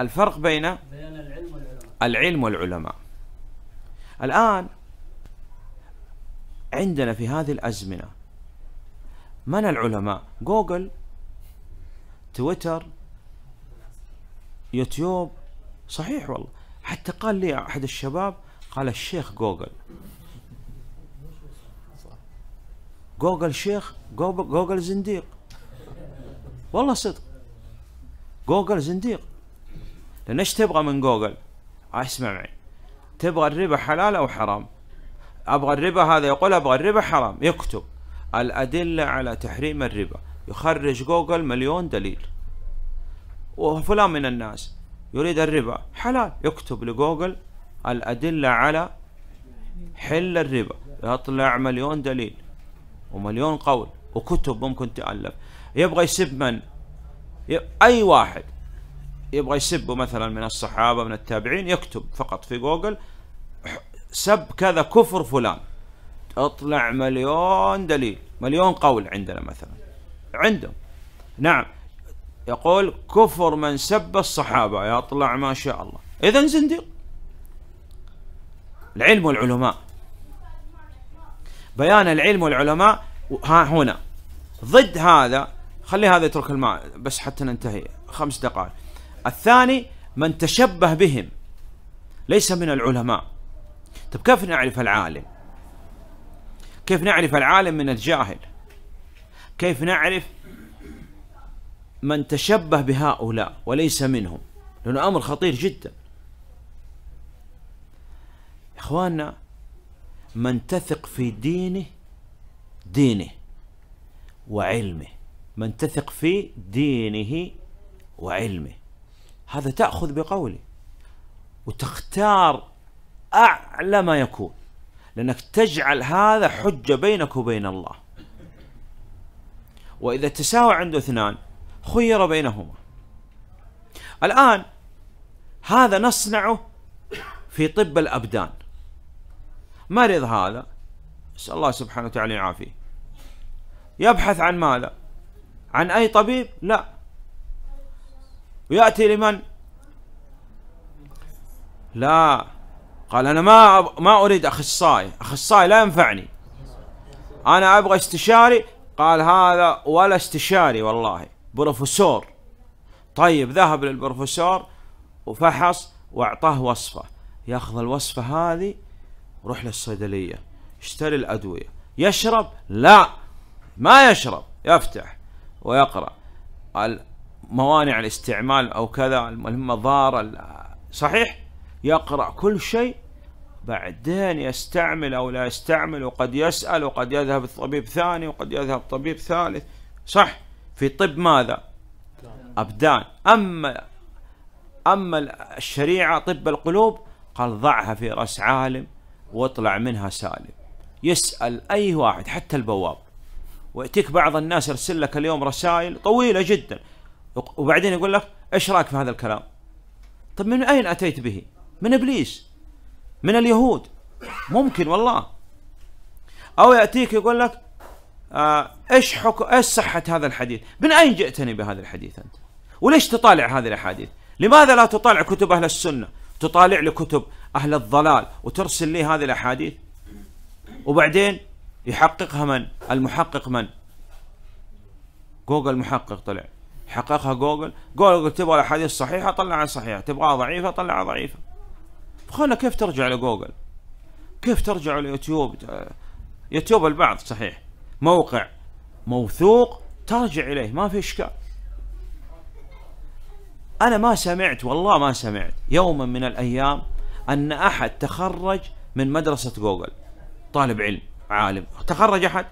الفرق بين بين العلم والعلماء العلم والعلماء الآن عندنا في هذه الأزمنة من العلماء جوجل تويتر يوتيوب صحيح والله حتى قال لي أحد الشباب قال الشيخ جوجل جوجل شيخ جوجل زنديق والله صدق جوجل زنديق لان ايش تبغى من جوجل آه، اسمع معي تبغى الربا حلال او حرام ابغى الربا هذا يقول ابغى الربا حرام يكتب الادله على تحريم الربا يخرج جوجل مليون دليل وفلان من الناس يريد الربا حلال يكتب لجوجل الادله على حل الربا يطلع مليون دليل ومليون قول وكتب ممكن تألف يبغى يسب من؟ أي واحد يبغى يسبه مثلا من الصحابه من التابعين يكتب فقط في جوجل سب كذا كفر فلان اطلع مليون دليل مليون قول عندنا مثلا عندهم نعم يقول كفر من سب الصحابة يطلع ما شاء الله إذا زنديق العلم والعلماء بيان العلم والعلماء ها هنا ضد هذا خلي هذا يترك الماء بس حتى ننتهي خمس دقائق الثاني من تشبه بهم ليس من العلماء طب كيف نعرف العالم كيف نعرف العالم من الجاهل كيف نعرف من تشبه بهؤلاء وليس منهم لأنه أمر خطير جدا إخواننا من تثق في دينه دينه وعلمه من تثق في دينه وعلمه هذا تأخذ بقوله وتختار أعلى ما يكون لأنك تجعل هذا حجة بينك وبين الله وإذا تساوى عنده اثنان خير بينهما الآن هذا نصنعه في طب الأبدان مرض هذا نسأل الله سبحانه وتعالى يعافيه يبحث عن ماذا عن أي طبيب لا ويأتي لمن لا قال أنا ما ما أريد أخصائي أخصائي لا ينفعني أنا أبغى استشاري قال هذا ولا استشاري والله بروفيسور طيب ذهب للبروفيسور وفحص واعطاه وصفه ياخذ الوصفه هذه روح للصيدليه اشتري الادويه يشرب لا ما يشرب يفتح ويقرا موانع الاستعمال او كذا المضار صحيح يقرا كل شيء بعدين يستعمل او لا يستعمل وقد يسال وقد يذهب الطبيب ثاني وقد يذهب طبيب ثالث صح في طب ماذا ابدان اما اما الشريعه طب القلوب قال ضعها في راس عالم واطلع منها سالم يسال اي واحد حتى البواب ويأتيك بعض الناس يرسل لك اليوم رسائل طويلة جدا وبعدين يقول لك ايش رايك في هذا الكلام؟ طب من اين اتيت به؟ من ابليس من اليهود ممكن والله او ياتيك يقول لك آه ايش حكم ايش صحه هذا الحديث؟ من اين جئتني بهذا الحديث انت؟ وليش تطالع هذه الاحاديث؟ لماذا لا تطالع كتب اهل السنه؟ تطالع لي كتب اهل الضلال وترسل لي هذه الاحاديث؟ وبعدين يحققها من؟ المحقق من؟ جوجل محقق طلع حققها جوجل جوجل تبغى الاحاديث صحيحه طلعها صحيحه تبغاها ضعيفه طلعها ضعيفه فخلنا كيف ترجع لجوجل كيف ترجع ليوتيوب يوتيوب البعض صحيح موقع موثوق ترجع اليه ما في اشكال انا ما سمعت والله ما سمعت يوما من الايام ان احد تخرج من مدرسه جوجل طالب علم عالم تخرج احد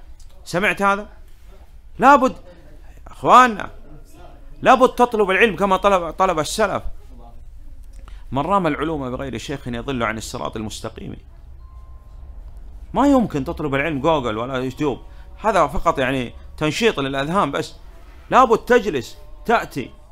سمعت هذا لابد اخواننا لابد تطلب العلم كما طلب طلب السلف من رام العلوم بغير شيخ يضل عن الصراط المستقيم ما يمكن تطلب العلم جوجل ولا يوتيوب هذا فقط يعني تنشيط للأذهان بس لابد تجلس تأتي